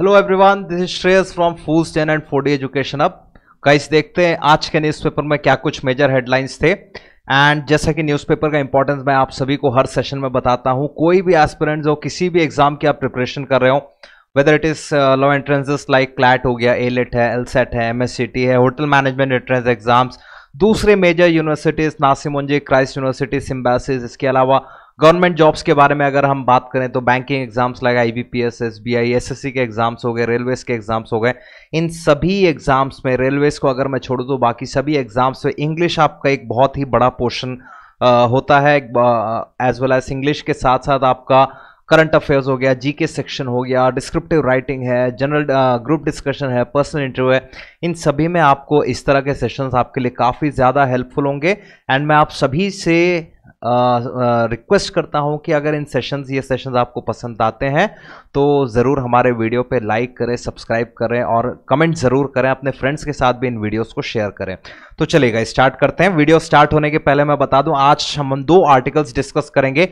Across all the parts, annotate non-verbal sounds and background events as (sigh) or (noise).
Hello everyone this is Shreyas from fools ten and forty education up guys देखते हैं आज के न्यूज़पेपर में क्या कुछ मेजर हेडलाइंस थे एंड जैसा कि न्यूज़पेपर का इंपॉर्टेंस मैं आप सभी को हर सेशन में बताता हूँ कोई भी एस्पिरेंट्स हो किसी भी एग्जाम की आप प्रिपरेशन कर रहे हो whether it is law entrances like CLAT हो गया ए e है एल सेट e है एम एस सी टी है होटल मैनेजमेंट एंट्रेंस एग्जाम्स दूसरे मेजर यूनिवर्सिटीज़ नासिम क्राइस्ट यूनिवर्सिटी सिम्बासिस इसके अलावा गवर्नमेंट जॉब्स के बारे में अगर हम बात करें तो banking exams like I B P S S B I S S C के एग्जाम्स हो गए रेलवेज के एग्जाम्स हो गए इन सभी एग्जाम्स में रेलवेज को अगर मैं छोड़ू तो बाकी सभी एग्जाम्स में इंग्लिश आपका एक बहुत ही बड़ा पोर्शन होता है एज वेल एज इंग्लिश के साथ साथ आपका करंट अफेयर्स हो गया जीके सेक्शन हो गया डिस्क्रिप्टिव राइटिंग है जनरल ग्रुप डिस्कशन है पर्सनल इंटरव्यू है इन सभी में आपको इस तरह के सेशंस आपके लिए काफ़ी ज़्यादा हेल्पफुल होंगे एंड मैं आप सभी से रिक्वेस्ट करता हूं कि अगर इन सेशंस ये सेशंस आपको पसंद आते हैं तो ज़रूर हमारे वीडियो पे लाइक करें सब्सक्राइब करें और कमेंट ज़रूर करें अपने फ्रेंड्स के साथ भी इन वीडियोस को शेयर करें तो चलेगा स्टार्ट करते हैं वीडियो स्टार्ट होने के पहले मैं बता दूं आज हम दो आर्टिकल्स डिस्कस करेंगे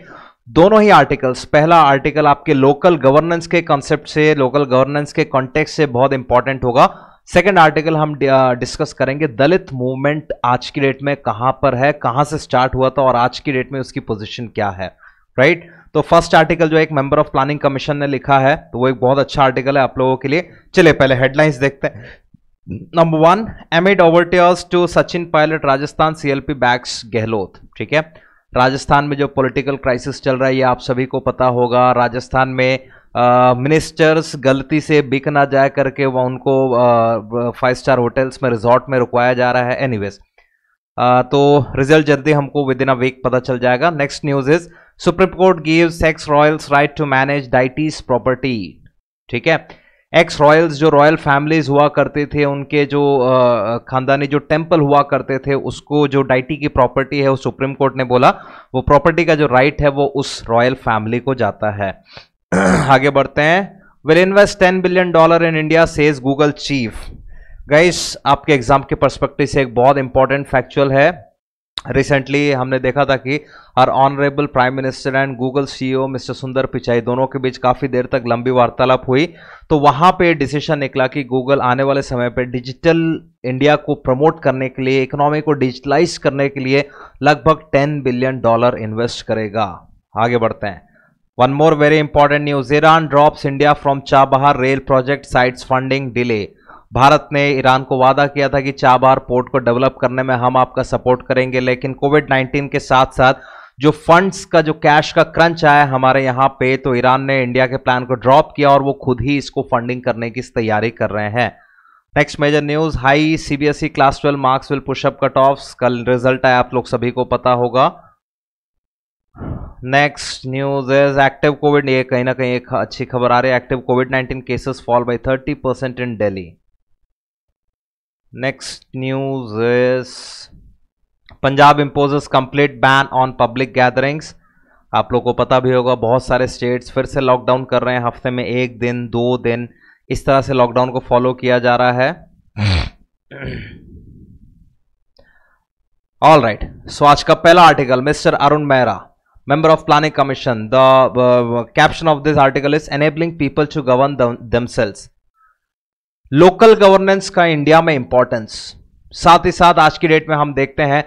दोनों ही आर्टिकल्स पहला आर्टिकल आपके लोकल गवर्नेंस के कॉन्सेप्ट से लोकल गवर्नेंस के कॉन्टेक्स्ट से बहुत इंपॉर्टेंट होगा सेकंड आर्टिकल हम डिस्कस uh, करेंगे दलित मूवमेंट आज की डेट में कहां पर है कहां से स्टार्ट हुआ था और आज की डेट में उसकी पोजीशन क्या है राइट right? तो फर्स्ट आर्टिकल जो एक मेंबर ऑफ प्लानिंग कमीशन ने लिखा है तो वो एक बहुत अच्छा आर्टिकल है आप लोगों के लिए चलिए पहले हेडलाइंस देखते हैं number one amid overtures to Sachin Pilot Rajasthan CLP backs Gehlot ठीक है राजस्थान में जो पॉलिटिकल क्राइसिस चल रहा है ये आप सभी को पता होगा राजस्थान में मिनिस्टर्स गलती से बिक ना जा करके वह उनको फाइव स्टार होटल्स में रिजॉर्ट में रुकवाया जा रहा है एनीवेज तो रिजल्ट जल्दी हमको विद इन अ वीक पता चल जाएगा next news is Supreme Court give ex royals right to manage deities property ठीक है एक्स रॉयल्स जो रॉयल फैमिलीज हुआ करते थे उनके जो खानदानी जो टेम्पल हुआ करते थे उसको जो डाइटी की प्रॉपर्टी है वो सुप्रीम कोर्ट ने बोला वो प्रॉपर्टी का जो राइट है वो उस रॉयल फैमिली को जाता है (clears throat) आगे बढ़ते हैं will invest ten billion dollar in India says Google chief guys आपके एग्जाम के परस्पेक्टिव से एक बहुत इंपॉर्टेंट फैक्चुअल है रिसेंटली हमने देखा था कि हर honourable prime minister and Google CEO mister Sundar Pichai दोनों के बीच काफ़ी देर तक लंबी वार्तालाप हुई तो वहाँ पे डिसीजन निकला कि गूगल आने वाले समय पे डिजिटल इंडिया को प्रमोट करने के लिए इकोनॉमी को डिजिटलाइज करने के लिए लगभग 10 बिलियन डॉलर इन्वेस्ट करेगा आगे बढ़ते हैं One more very important news. Iran drops India from Chabahar rail project sites funding delay. Bharat ने ईरान को वादा किया था कि चाबहार पोर्ट को डेवलप करने में हम आपका सपोर्ट करेंगे लेकिन कोविड 19 के साथ साथ जो फंड्स का जो कैश का क्रंच आया हमारे यहाँ पे तो ईरान ने इंडिया के प्लान को ड्रॉप किया और वो खुद ही इसको फंडिंग करने की तैयारी कर रहे हैं next major news high CBSE class twelve marks will push up cut off कल रिजल्ट आया आप लोग सभी को पता होगा next news is active COVID ये कहीं ना कहीं एक अच्छी खबर आ रही है active COVID nineteen cases fall by thirty percent in daily next news is Punjab imposes complete ban on public gatherings आप लोगों को पता भी होगा बहुत सारे स्टेट्स फिर से लॉकडाउन कर रहे हैं हफ्ते में एक दिन दो दिन इस तरह से लॉकडाउन को फॉलो किया जा रहा है ऑल राइट सो आज का पहला article mister Arun Mehra member of planning commission the uh, uh, caption of this article is enabling people to govern them, themselves local governance का इंडिया में इंपॉर्टेंस साथ ही साथ आज की डेट में हम देखते हैं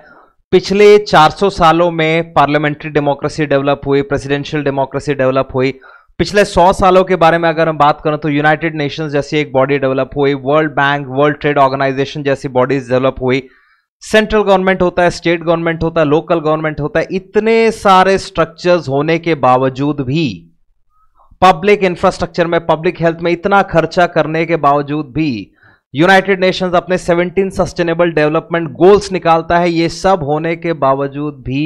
पिछले 400 सालों में पार्लियामेंट्री डेमोक्रेसी डेवलप हुई प्रेसिडेंशियल डेमोक्रेसी डेवलप हुई पिछले 100 सालों के बारे में अगर हम बात करें तो यूनाइटेड नेशंस जैसी एक बॉडी डेवलप हुई World Bank World Trade Organization जैसी बॉडीज डेवलप हुई सेंट्रल गवर्नमेंट होता है स्टेट गवर्नमेंट होता है लोकल गवर्नमेंट होता है इतने सारे स्ट्रक्चर्स होने के बावजूद भी पब्लिक इंफ्रास्ट्रक्चर में पब्लिक हेल्थ में इतना खर्चा करने के बावजूद भी यूनाइटेड नेशंस अपने 17 सस्टेनेबल डेवलपमेंट गोल्स निकालता है ये सब होने के बावजूद भी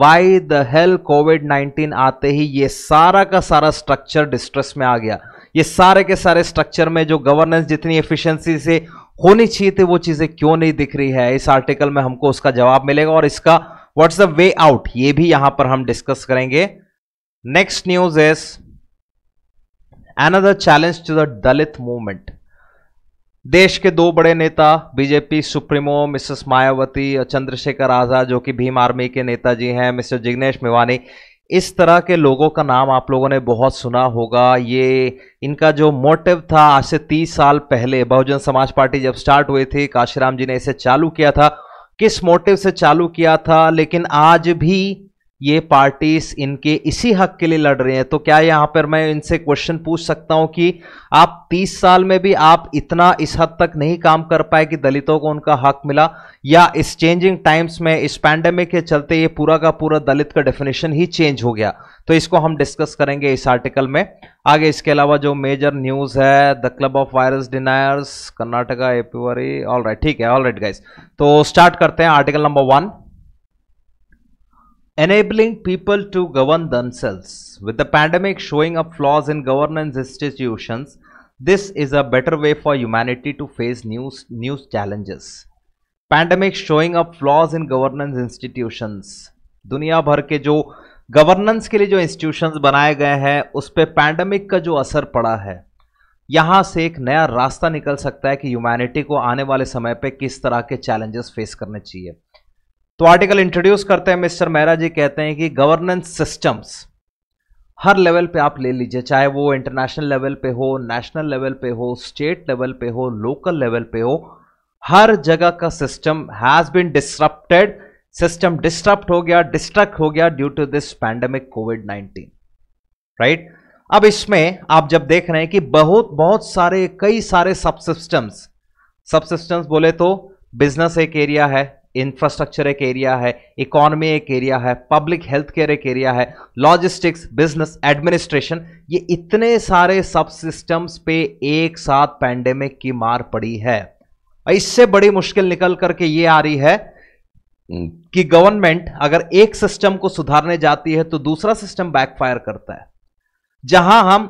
वाई द हेल कोविड 19 आते ही ये सारा का सारा स्ट्रक्चर डिस्ट्रेस में आ गया ये सारे के सारे स्ट्रक्चर में जो गवर्नेंस जितनी एफिशिएंसी से होनी चाहिए थी वो चीजें क्यों नहीं दिख रही है इस आर्टिकल में हमको उसका जवाब मिलेगा और इसका व्हाट्स द वे आउट ये भी यहां पर हम डिस्कस करेंगे next news is another challenge to the Dalit movement देश के दो बड़े नेता बीजेपी सुप्रीमो मिसेस मायावती और चंद्रशेखर आजाद जो कि भीम आर्मी के नेता जी हैं मिस्टर जिग्नेश मेवानी इस तरह के लोगों का नाम आप लोगों ने बहुत सुना होगा ये इनका जो मोटिव था आज से तीस साल पहले बहुजन समाज पार्टी जब स्टार्ट हुए थे काशीराम जी ने इसे चालू किया था किस मोटिव से चालू किया था लेकिन आज भी ये पार्टीज इनके इसी हक के लिए लड़ रही हैं तो क्या यहाँ पर मैं इनसे क्वेश्चन पूछ सकता हूँ कि आप 30 साल में भी आप इतना इस हद तक नहीं काम कर पाए कि दलितों को उनका हक मिला या इस चेंजिंग टाइम्स में इस पैंडेमिक के चलते ये पूरा का पूरा दलित का डेफिनेशन ही चेंज हो गया तो इसको हम डिस्कस करेंगे इस आर्टिकल में आगे इसके अलावा जो मेजर न्यूज़ है the club of virus deniers Karnataka एपीवरी ऑल राइट ठीक है ऑल राइट गाइज तो स्टार्ट करते हैं article number one Enabling people to govern themselves. With the pandemic showing up flaws in governance institutions, this is a better way for humanity to face new, new challenges. Pandemic showing up flaws in governance institutions. दुनिया भर के जो governance के लिए जो institutions बनाए गए हैं उस पर पैंडमिक का जो असर पड़ा है यहाँ से एक नया रास्ता निकल सकता है कि ह्यूमैनिटी को आने वाले समय पे किस तरह के चैलेंजेस फेस करने चाहिए तो आर्टिकल इंट्रोड्यूस करते हैं मिस्टर मेहरा जी कहते हैं कि गवर्नेंस सिस्टम्स हर लेवल पे आप ले लीजिए चाहे वो इंटरनेशनल लेवल पे हो नेशनल लेवल पे हो स्टेट लेवल पे हो लोकल लेवल पे हो हर जगह का system has been disrupted system disturb हो गया डिस्ट्रक्ट हो गया due to this pandemic COVID 19 right अब इसमें आप जब देख रहे हैं कि बहुत बहुत सारे कई सारे सब सिस्टम्स सब सिस्टम्स बोले तो बिजनेस एक एरिया है इंफ्रास्ट्रक्चर एक एरिया है इकोनॉमी एक एरिया है पब्लिक हेल्थ केयर एक एरिया है लॉजिस्टिक्स बिजनेस एडमिनिस्ट्रेशन ये इतने सारे सब सिस्टम्स पे एक साथ पैंडेमिक की मार पड़ी है इससे बड़ी मुश्किल निकल करके ये आ रही है हम्म। कि गवर्नमेंट अगर एक सिस्टम को सुधारने जाती है तो दूसरा सिस्टम बैकफायर करता है जहां हम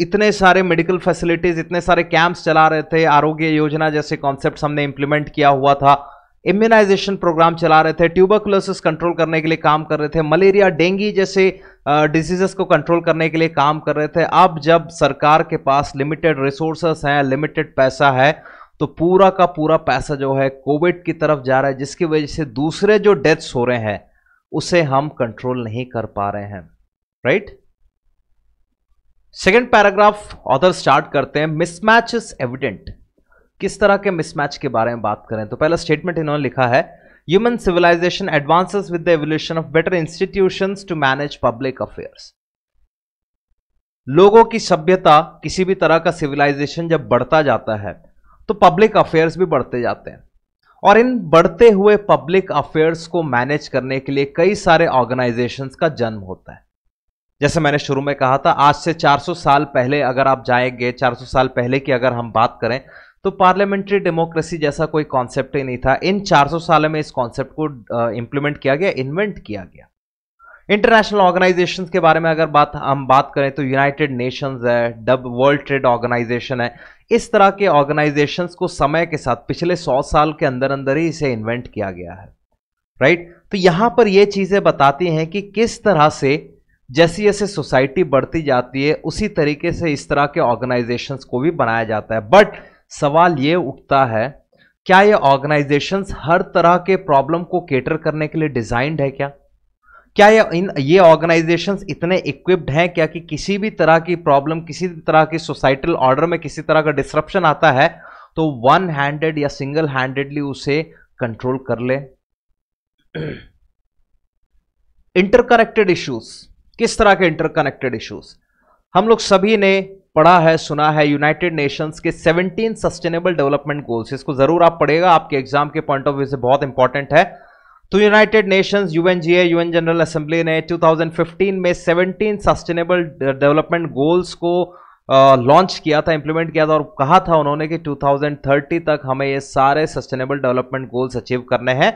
इतने सारे मेडिकल फैसिलिटीज इतने सारे कैंप्स चला रहे थे आरोग्य योजना जैसे कॉन्सेप्ट हमने इंप्लीमेंट किया हुआ था इम्यूनाइजेशन प्रोग्राम चला रहे थे ट्यूबरकुलोसिस कंट्रोल करने के लिए काम कर रहे थे मलेरिया डेंगी जैसे डिजीजेस को कंट्रोल करने के लिए काम कर रहे थे अब जब सरकार के पास लिमिटेड रिसोर्सेस हैं लिमिटेड पैसा है तो पूरा का पूरा पैसा जो है कोविड की तरफ जा रहा है जिसकी वजह से दूसरे जो डेथ्स हो रहे हैं उसे हम कंट्रोल नहीं कर पा रहे हैं right second paragraph other start करते हैं मिसमैच इज एविडेंट किस तरह के मिसमैच के बारे में बात करें तो पहला स्टेटमेंट इन्होंने लिखा है human civilisation advances with the evolution of better institution to manage public affairs लोगों की सभ्यता किसी भी तरह का सिविलाइजेशन जब बढ़ता जाता है तो पब्लिक अफेयर्स भी बढ़ते जाते हैं और इन बढ़ते हुए पब्लिक अफेयर्स को मैनेज करने के लिए कई सारे ऑर्गेनाइजेशंस का जन्म होता है जैसे मैंने शुरू में कहा था आज से 400 साल पहले अगर आप जाएंगे 400 साल पहले की अगर हम बात करें तो पार्लियामेंट्री डेमोक्रेसी जैसा कोई कॉन्सेप्ट ही नहीं था इन 400 साल में इस कॉन्सेप्ट को इंप्लीमेंट किया गया इन्वेंट किया गया इंटरनेशनल ऑर्गेनाइजेशन के बारे में अगर बात हम बात करें तो यूनाइटेड नेशंस है डब वर्ल्ड ट्रेड ऑर्गेनाइजेशन है इस तरह के ऑर्गेनाइजेशंस को समय के साथ पिछले सौ साल के अंदर अंदर ही इसे इन्वेंट किया गया है राइट right? तो यहां पर यह चीज़ें बताती हैं कि किस तरह से जैसी जैसे सोसाइटी बढ़ती जाती है उसी तरीके से इस तरह के ऑर्गेनाइजेशंस को भी बनाया जाता है बट सवाल ये उठता है क्या ये ऑर्गेनाइजेशंस हर तरह के प्रॉब्लम को केटर करने के लिए डिजाइंड है क्या क्या ये इन ये ऑर्गेनाइजेशंस इतने इक्विप्ड हैं क्या कि किसी भी तरह की प्रॉब्लम किसी भी तरह की सोसाइटल ऑर्डर में किसी तरह का डिस्ट्रप्शन आता है तो वन हैंडेड या सिंगल हैंडेडली उसे कंट्रोल कर ले इंटरकनेक्टेड इश्यूज किस तरह के इंटरकनेक्टेड इश्यूज हम लोग सभी ने पढ़ा है सुना है यूनाइटेड नेशंस के 17 सस्टेनेबल डेवलपमेंट गोल्स इसको जरूर आप पढ़ेगा आपके एग्जाम के पॉइंट ऑफ व्यू से बहुत इंपॉर्टेंट है तो United Nations UNGA UN General Assembly ने 2015 में 17 सस्टेनेबल डेवलपमेंट गोल्स को लॉन्च किया था इंप्लीमेंट किया था और कहा था उन्होंने कि 2030 तक हमें ये सारे सस्टेनेबल डेवलपमेंट गोल्स अचीव करने हैं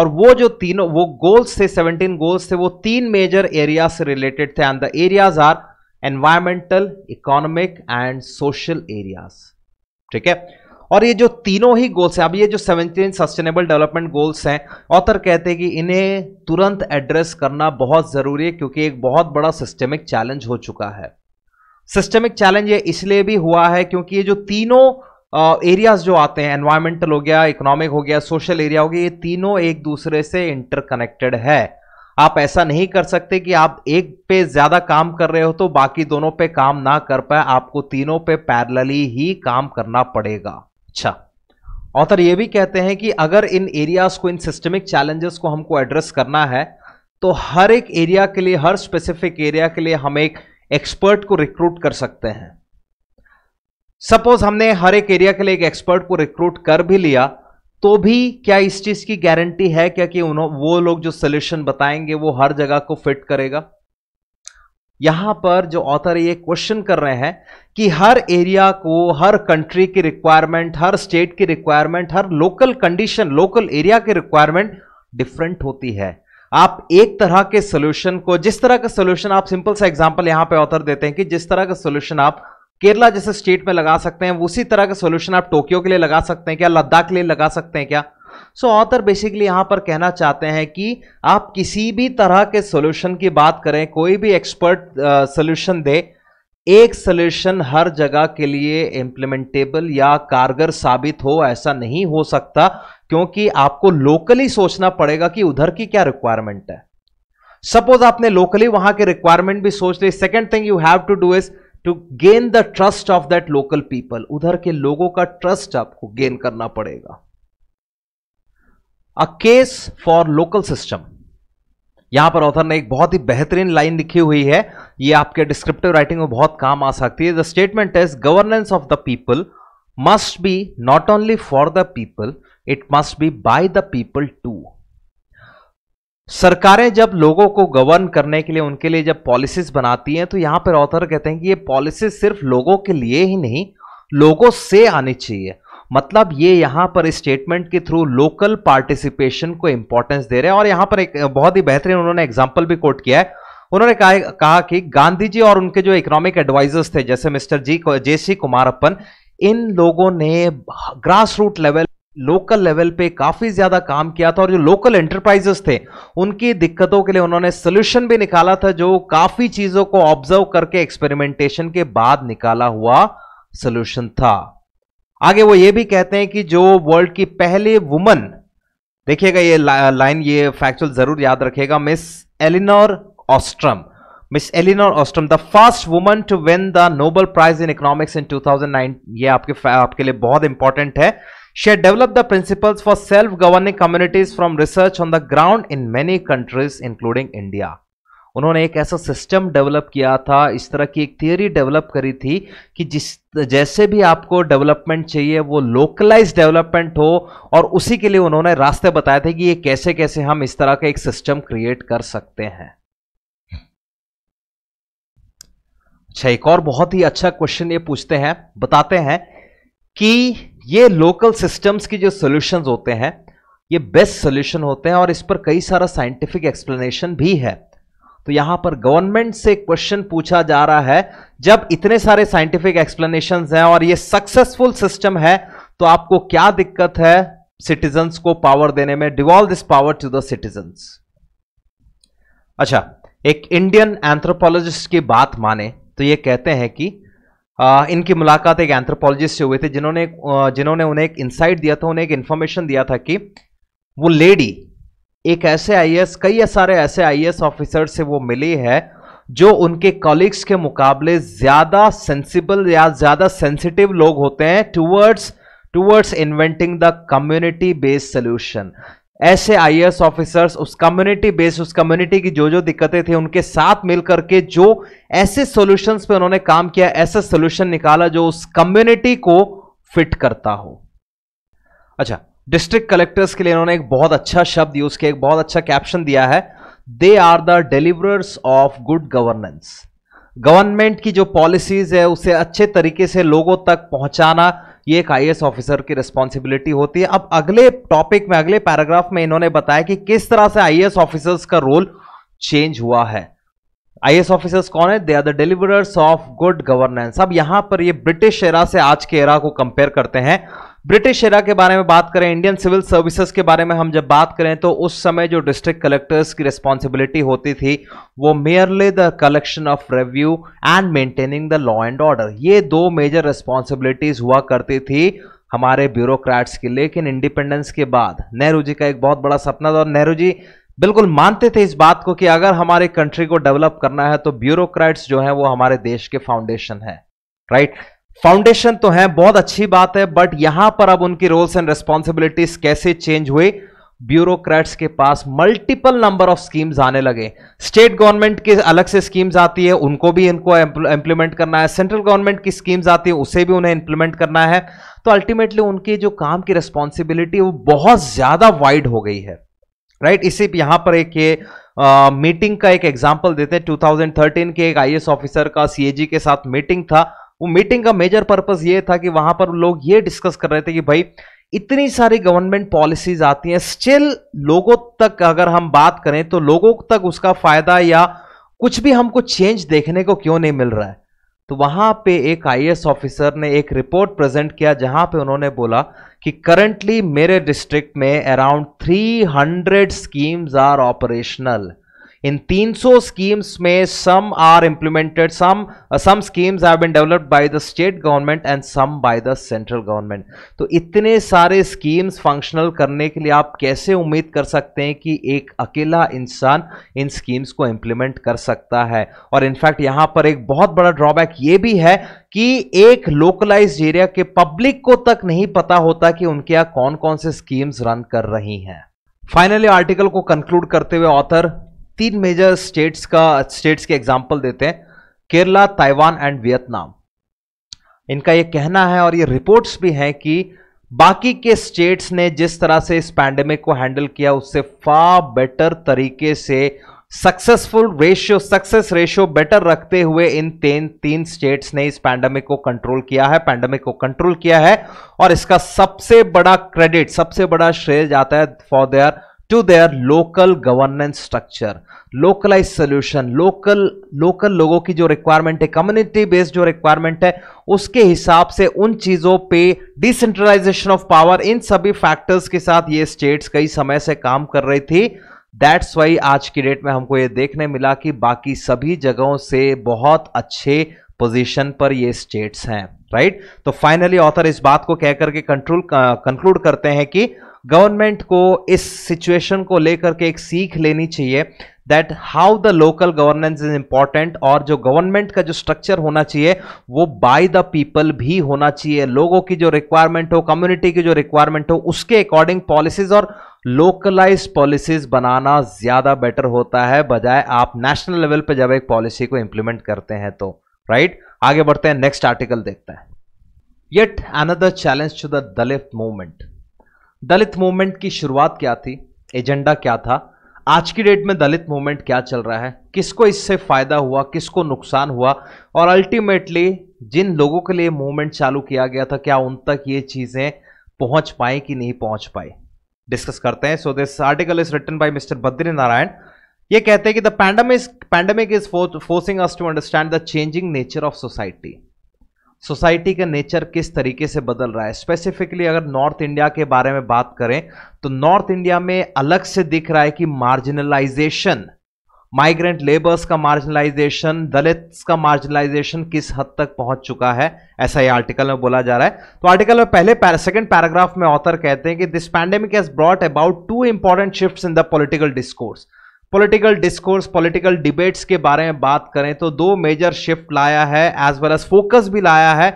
और वो जो तीनों वो गोल्स थे 17 गोल्स थे वो तीन मेजर एरिया से रिलेटेड थे and the areas are environmental economic and social areas ठीक है और ये जो तीनों ही गोल्स हैं अब ये जो सेवनटीन सस्टेनेबल डेवलपमेंट गोल्स हैं ऑथर कहते हैं कि इन्हें तुरंत एड्रेस करना बहुत ज़रूरी है क्योंकि एक बहुत बड़ा सिस्टमिक चैलेंज हो चुका है सिस्टमिक चैलेंज ये इसलिए भी हुआ है क्योंकि ये जो तीनों एरियाज uh, जो आते हैं एनवायरमेंटल हो गया इकोनॉमिक हो गया सोशल एरिया हो गया ये तीनों एक दूसरे से इंटरकनेक्टेड है आप ऐसा नहीं कर सकते कि आप एक पे ज्यादा काम कर रहे हो तो बाकी दोनों पे काम ना कर पाए आपको तीनों पे पैरेलली ही काम करना पड़ेगा अच्छा ऑथर ये भी कहते हैं कि अगर इन एरियाज को इन सिस्टमिक चैलेंजेस को हमको एड्रेस करना है तो हर एक एरिया के लिए हर स्पेसिफिक एरिया के लिए हम एक एक्सपर्ट को रिक्रूट कर सकते हैं सपोज हमने हर एक एरिया के लिए एक एक्सपर्ट को रिक्रूट कर भी लिया तो भी क्या इस चीज की गारंटी है क्या कि वो लोग जो सोल्यूशन बताएंगे वो हर जगह को फिट करेगा यहां पर जो ऑथर ये क्वेश्चन कर रहे हैं कि हर एरिया को हर कंट्री की रिक्वायरमेंट हर स्टेट की रिक्वायरमेंट हर लोकल कंडीशन लोकल एरिया की रिक्वायरमेंट डिफरेंट होती है आप एक तरह के सोल्यूशन को जिस तरह का सोल्यूशन आप सिंपल सा एग्जाम्पल यहां पे ऑथर देते हैं कि जिस तरह का सोल्यूशन आप केरला जैसे स्टेट में लगा सकते हैं उसी तरह का सोल्यूशन आप टोक्यो के लिए लगा सकते हैं क्या लद्दाख के लिए लगा सकते हैं क्या सो ऑथर बेसिकली यहां पर कहना चाहते हैं कि आप किसी भी तरह के सोल्यूशन की बात करें कोई भी एक्सपर्ट सोल्यूशन दे एक सोल्यूशन हर जगह के लिए इंप्लीमेंटेबल या कारगर साबित हो ऐसा नहीं हो सकता क्योंकि आपको लोकली सोचना पड़ेगा कि उधर की क्या रिक्वायरमेंट है सपोज आपने लोकली वहां के रिक्वायरमेंट भी सोच ली second thing you have to do is to gain the trust of that local people उधर के लोगों का ट्रस्ट आपको गेन करना पड़ेगा a case for local system यहां पर ऑथर ने एक बहुत ही बेहतरीन लाइन लिखी हुई है ये आपके डिस्क्रिप्टिव राइटिंग में बहुत काम आ सकती है the statement is governance of the people must be not only for the people it must be by the people to सरकारें जब लोगों को गवर्न करने के लिए उनके लिए जब पॉलिसीज बनाती हैं तो यहां पर ऑथर कहते हैं कि ये पॉलिसी सिर्फ लोगों के लिए ही नहीं लोगों से आनी चाहिए मतलब ये यहां पर स्टेटमेंट के थ्रू लोकल पार्टिसिपेशन को इंपॉर्टेंस दे रहे हैं और यहां पर एक बहुत ही बेहतरीन उन्होंने एग्जाम्पल भी कोट किया है उन्होंने कहा कि गांधी जी और उनके जो इकोनॉमिक एडवाइजर्स थे जैसे मिस्टर जी जे सी अपन इन लोगों ने grass root level local level पे काफी ज्यादा काम किया था और जो लोकल एंटरप्राइजेस थे उनकी दिक्कतों के लिए उन्होंने सोल्यूशन भी निकाला था जो काफी चीजों को ऑब्जर्व करके एक्सपेरिमेंटेशन के बाद निकाला हुआ सोल्यूशन था आगे वो ये भी कहते हैं कि जो वर्ल्ड की पहले वुमन देखिएगा ये लाइन ये फैक्चुअल जरूर याद रखेगा miss Elinor Ostrom miss Elinor Ostrom the first woman to win the Nobel prize in economics in 2009 ये आपके आपके लिए बहुत इंपॉर्टेंट है She had developed the principles for self-governing communities from research on the ground in many countries including India. उन्होंने एक ऐसा system develop किया था इस तरह की एक थियोरी डेवलप करी थी कि जिस जैसे भी आपको डेवलपमेंट चाहिए वो लोकलाइज डेवलपमेंट हो और उसी के लिए उन्होंने रास्ते बताए थे कि ये कैसे कैसे हम इस तरह का एक सिस्टम क्रिएट कर सकते हैं अच्छा एक और बहुत ही अच्छा क्वेश्चन ये पूछते हैं बताते हैं कि ये लोकल सिस्टम्स की जो सॉल्यूशंस होते हैं ये बेस्ट सॉल्यूशन होते हैं और इस पर कई सारा साइंटिफिक एक्सप्लेनेशन भी है तो यहां पर गवर्नमेंट से क्वेश्चन पूछा जा रहा है जब इतने सारे साइंटिफिक एक्सप्लेनेशन हैं और ये सक्सेसफुल सिस्टम है तो आपको क्या दिक्कत है सिटीजन्स को पावर देने में devolve this power to the citizens अच्छा एक इंडियन एंथ्रोपोलॉजिस्ट की बात माने तो ये कहते हैं कि आ, इनकी मुलाकात एक एंथ्रोपोलॉजिस्ट से हुए थे जिन्होंने जिन्होंने उन्हें एक इंसाइट दिया था उन्हें एक इन्फॉर्मेशन दिया था कि वो लेडी एक ऐसे आईएएस कई सारे ऐसे आईएएस ऑफिसर से वो मिली है जो उनके कॉलिग्स के मुकाबले ज्यादा सेंसिबल या ज्यादा सेंसिटिव लोग होते हैं towards towards inventing the community based solution ऐसे आईएएस ऑफिसर्स उस कम्युनिटी बेस्ड उस कम्युनिटी की जो जो दिक्कतें थी उनके साथ मिलकर करके जो ऐसे सॉल्यूशंस पे उन्होंने काम किया ऐसा सॉल्यूशन निकाला जो उस कम्युनिटी को फिट करता हो अच्छा डिस्ट्रिक्ट कलेक्टर्स के लिए उन्होंने एक बहुत अच्छा शब्द यूज किया एक बहुत अच्छा कैप्शन दिया है they are the deliverers of good governance government की जो पॉलिसीज है उसे अच्छे तरीके से लोगों तक पहुंचाना ये एक आई ऑफिसर की रिस्पॉन्सिबिलिटी होती है अब अगले टॉपिक में अगले पैराग्राफ में इन्होंने बताया कि किस तरह से आई ऑफिसर्स का रोल चेंज हुआ है आई ऑफिसर्स कौन है they are the deliverers of good governance अब यहां पर ये ब्रिटिश एरा से आज के एरा को कंपेयर करते हैं ब्रिटिश एरा के बारे में बात करें इंडियन सिविल सर्विसेज के बारे में हम जब बात करें तो उस समय जो डिस्ट्रिक्ट कलेक्टर्स की रिस्पॉन्सिबिलिटी होती थी वो merely the collection of revenue and maintaining the law and order ये दो मेजर रिस्पॉन्सिबिलिटीज हुआ करती थी हमारे ब्यूरोक्रेट्स की लेकिन इंडिपेंडेंस के बाद नेहरू जी का एक बहुत बड़ा सपना था और नेहरू जी बिल्कुल मानते थे इस बात को कि अगर हमारे कंट्री को डेवलप करना है तो ब्यूरोक्रेट्स जो है वो हमारे देश के फाउंडेशन है राइट right? फाउंडेशन तो है बहुत अच्छी बात है बट यहां पर अब उनकी रोल्स एंड रेस्पॉन्सिबिलिटीज कैसे चेंज हुए ब्यूरोक्रेट्स के पास मल्टीपल नंबर ऑफ स्कीम्स आने लगे स्टेट गवर्नमेंट के अलग से स्कीम्स आती है उनको भी इनको इंप्लीमेंट करना है सेंट्रल गवर्नमेंट की स्कीम्स आती है उसे भी उन्हें इंप्लीमेंट करना है तो अल्टीमेटली उनके जो काम की रिस्पॉन्सिबिलिटी वो बहुत ज्यादा वाइड हो गई है राइट right? इसी यहां पर एक ये मीटिंग का एक एग्जाम्पल देते हैं टू के एक आई ऑफिसर का सी के साथ मीटिंग था वो मीटिंग का मेजर पर्पस ये था कि वहां पर लोग ये डिस्कस कर रहे थे कि भाई इतनी सारी गवर्नमेंट पॉलिसीज आती हैं स्टिल लोगों तक अगर हम बात करें तो लोगों तक उसका फायदा या कुछ भी हमको चेंज देखने को क्यों नहीं मिल रहा है तो वहां पे एक आईएएस ऑफिसर ने एक रिपोर्ट प्रेजेंट किया जहां पे उन्होंने बोला कि करंटली मेरे डिस्ट्रिक्ट में around 300 schemes are operational in 300 schemes में some are implemented some some schemes have been developed by the state government and some by the central government तो इतने सारे स्कीम्स फंक्शनल करने के लिए आप कैसे उम्मीद कर सकते हैं कि एक अकेला इंसान इन स्कीम्स को इंप्लीमेंट कर सकता है और इनफैक्ट यहां पर एक बहुत बड़ा ड्रॉबैक ये भी है कि एक लोकलाइज एरिया के पब्लिक को तक नहीं पता होता कि उनके यहाँ कौन कौन से स्कीम्स रन कर रही हैं फाइनली आर्टिकल को कंक्लूड करते हुए ऑथर तीन मेजर स्टेट्स का स्टेट्स के एग्जाम्पल देते हैं केरला ताइवान एंड वियतनाम इनका यह कहना है और ये रिपोर्ट्स भी हैं कि बाकी के स्टेट्स ने जिस तरह से इस पैंडेमिक को हैंडल किया उससे फा बेटर तरीके से successful ratio success ratio better रखते हुए इन तीन तीन स्टेट्स ने इस पैंडेमिक को कंट्रोल किया है पैंडेमिक को कंट्रोल किया है और इसका सबसे बड़ा क्रेडिट सबसे बड़ा श्रेय जाता है for their to their local governance structure localized solution local local लोगों की जो requirement है community based जो requirement है उसके हिसाब से उन चीज़ों पे decentralization of power इन सभी factors के साथ ये states कई समय से काम कर रही थी दैट्स वाई आज की डेट में हमको ये देखने मिला कि बाकी सभी जगहों से बहुत अच्छे पोजीशन पर ये स्टेट्स हैं राइट तो फाइनली ऑथर इस बात को कह करके कंट्रोल कंक्लूड करते हैं कि गवर्नमेंट को इस सिचुएशन को लेकर के एक सीख लेनी चाहिए that how the local governance is important और जो गवर्नमेंट का जो स्ट्रक्चर होना चाहिए वो बाय द पीपल भी होना चाहिए लोगों की जो रिक्वायरमेंट हो कम्युनिटी की जो रिक्वायरमेंट हो उसके अकॉर्डिंग पॉलिसीज और लोकलाइज पॉलिसीज बनाना ज़्यादा बेटर होता है बजाय आप नेशनल लेवल पर जब एक पॉलिसी को इंप्लीमेंट करते हैं तो राइट right? आगे बढ़ते हैं नेक्स्ट आर्टिकल देखते हैं yet another challenge to the Dalit movement Dalit movement की शुरुआत क्या थी एजेंडा क्या था आज की डेट में दलित मूवमेंट क्या चल रहा है किसको इससे फायदा हुआ किसको नुकसान हुआ और अल्टीमेटली जिन लोगों के लिए मूवमेंट चालू किया गया था क्या उन तक ये चीज़ें पहुंच पाए कि नहीं पहुंच पाए डिस्कस करते हैं so this article is written by mister Badri Narayan ये कहते हैं कि the pandemic pandemic is forcing us to understand the changing nature of society society का नेचर किस तरीके से बदल रहा है स्पेसिफिकली अगर नॉर्थ इंडिया के बारे में बात करें तो नॉर्थ इंडिया में अलग से दिख रहा है कि मार्जिनलाइजेशन माइग्रेंट लेबर्स का मार्जिनलाइजेशन दलित का मार्जिनलाइजेशन किस हद तक पहुंच चुका है ऐसा ही आर्टिकल में बोला जा रहा है तो आर्टिकल में पहले पैर, पैराग्राफ में ऑथर कहते हैं कि this pandemic has brought about two important shift in the political discourse political discourse political debates के बारे में बात करें तो दो मेजर शिफ्ट लाया है एज वेल एज फोकस भी लाया है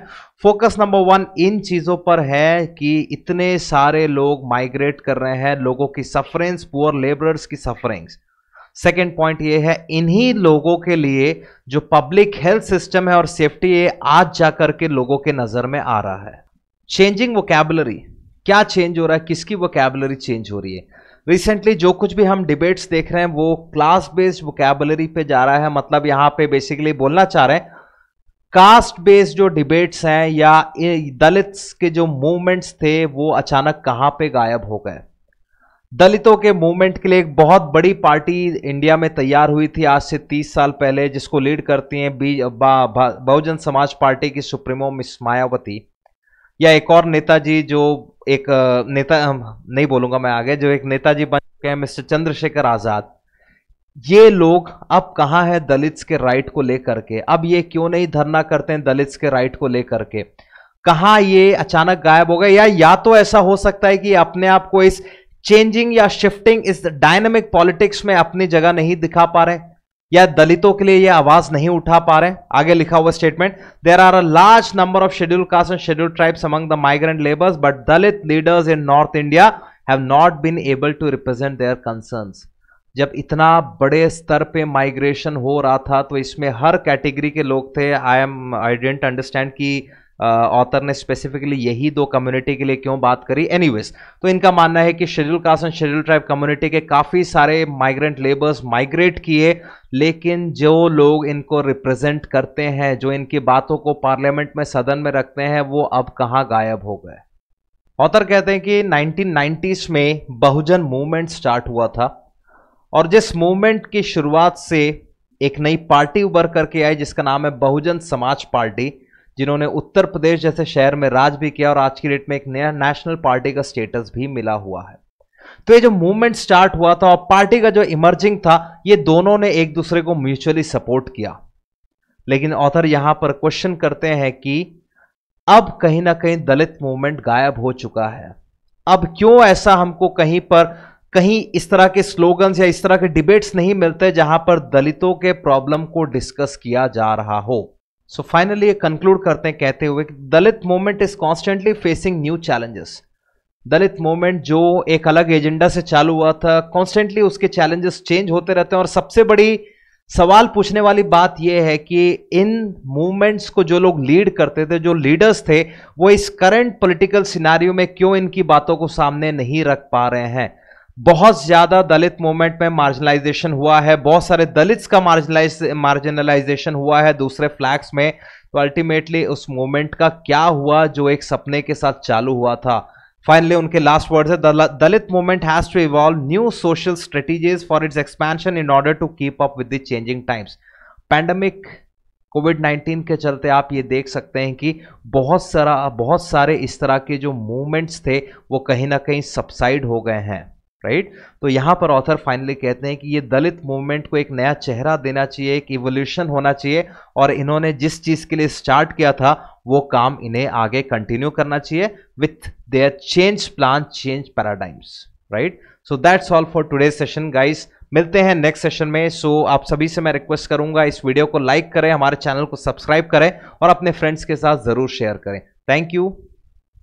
फोकस नंबर वन इन चीज़ों पर है कि इतने सारे लोग माइग्रेट कर रहे हैं लोगों की सफरेंस पुअर लेबरर्स की सफरेंस सेकेंड पॉइंट ये है इन्हीं लोगों के लिए जो पब्लिक हेल्थ सिस्टम है और सेफ्टी ये आज जा के लोगों के नज़र में आ रहा है चेंजिंग वो क्या चेंज हो रहा है किसकी वो चेंज हो रही है रिसेंटली जो कुछ भी हम डिबेट्स देख रहे हैं वो क्लास बेस्ड वोकेबलरी पे जा रहा है मतलब यहाँ पे बेसिकली बोलना चाह रहे हैं कास्ट बेस्ड जो डिबेट्स हैं या दलित्स के जो मूवमेंट्स थे वो अचानक कहाँ पे गायब हो गए दलितों के मूवमेंट के लिए एक बहुत बड़ी पार्टी इंडिया में तैयार हुई थी आज से 30 साल पहले जिसको लीड करती हैं बहुजन समाज पार्टी की सुप्रीमो मिस मायावती या एक और नेताजी जो एक नेता नहीं बोलूंगा मैं आगे जो एक नेताजी बन चुके हैं मिस्टर चंद्रशेखर आजाद ये लोग अब कहाँ है दलित्स के राइट को लेकर के अब ये क्यों नहीं धरना करते हैं दलित्स के राइट को लेकर के कहा ये अचानक गायब हो गए या या तो ऐसा हो सकता है कि अपने आप को इस चेंजिंग या शिफ्टिंग इस डायनेमिक पॉलिटिक्स में अपनी जगह नहीं दिखा पा रहे या दलितों के लिए ये आवाज नहीं उठा पा रहे आगे लिखा हुआ statement there are a large number of schedule caste and schedule tribes among the migrant labours but Dalit leaders in North India have not been able to represent their concern जब इतना बड़े स्तर पे माइग्रेशन हो रहा था तो इसमें हर कैटेगरी के लोग थे I am I didn't understand कि ऑथर ने स्पेसिफिकली यही दो कम्युनिटी के लिए क्यों बात करी एनीवेज तो इनका मानना है कि schedule caste and schedule tribe community के काफ़ी सारे माइग्रेंट लेबर्स माइग्रेट किए लेकिन जो लोग इनको रिप्रेजेंट करते हैं जो इनकी बातों को पार्लियामेंट में सदन में रखते हैं वो अब कहाँ गायब हो गए ऑथर कहते हैं कि 1990s में बहुजन मूवमेंट स्टार्ट हुआ था और जिस मूवमेंट की शुरुआत से एक नई पार्टी उभर करके आई जिसका नाम है बहुजन समाज पार्टी जिन्होंने उत्तर प्रदेश जैसे शहर में राज भी किया और आज की डेट में एक नया नेशनल पार्टी का स्टेटस भी मिला हुआ है तो ये जो मूवमेंट स्टार्ट हुआ था और पार्टी का जो इमर्जिंग था ये दोनों ने एक दूसरे को म्यूचुअली सपोर्ट किया लेकिन ऑथर यहां पर क्वेश्चन करते हैं कि अब कहीं ना कहीं दलित मूवमेंट गायब हो चुका है अब क्यों ऐसा हमको कहीं पर कहीं इस तरह के स्लोगन्स या इस तरह के डिबेट्स नहीं मिलते जहां पर दलितों के प्रॉब्लम को डिस्कस किया जा रहा हो सो फाइनली ये कंक्लूड करते हैं कहते हुए कि Dalit movement is constantly facing new challenges Dalit movement जो एक अलग एजेंडा से चालू हुआ था कॉन्स्टेंटली उसके चैलेंजेस चेंज होते रहते हैं और सबसे बड़ी सवाल पूछने वाली बात यह है कि इन मूवमेंट्स को जो लोग लीड करते थे जो लीडर्स थे वो इस करंट पॉलिटिकल सिनारियों में क्यों इनकी बातों को सामने नहीं रख पा रहे हैं बहुत ज्यादा दलित मूवमेंट में मार्जिनलाइजेशन हुआ है बहुत सारे दलित्स का मार्जिनलाइज मार्जिनलाइजेशन हुआ है दूसरे फ्लैग्स में तो अल्टीमेटली उस मूवमेंट का क्या हुआ जो एक सपने के साथ चालू हुआ था फाइनली उनके लास्ट वर्ड है Dalit movement has to evolve new social strategies for its expansion in order to keep up with the changing times pandemic COVID 19 के चलते आप ये देख सकते हैं कि बहुत सारा बहुत सारे इस तरह के जो मूवमेंट्स थे वो कहीं ना कहीं सबसाइड हो गए हैं राइट तो यहां पर ऑथर फाइनली कहते हैं कि ये दलित मूवमेंट को एक नया चेहरा देना चाहिए एक इवोल्यूशन होना चाहिए और इन्होंने जिस चीज़ के लिए स्टार्ट किया था वो काम इन्हें आगे कंटिन्यू करना चाहिए with their change plan change paradigms right so that's all for today session guys मिलते हैं नेक्स्ट सेशन में सो so, आप सभी से मैं रिक्वेस्ट करूंगा इस वीडियो को लाइक करें हमारे चैनल को सब्सक्राइब करें और अपने फ्रेंड्स के साथ ज़रूर शेयर करें थैंक यू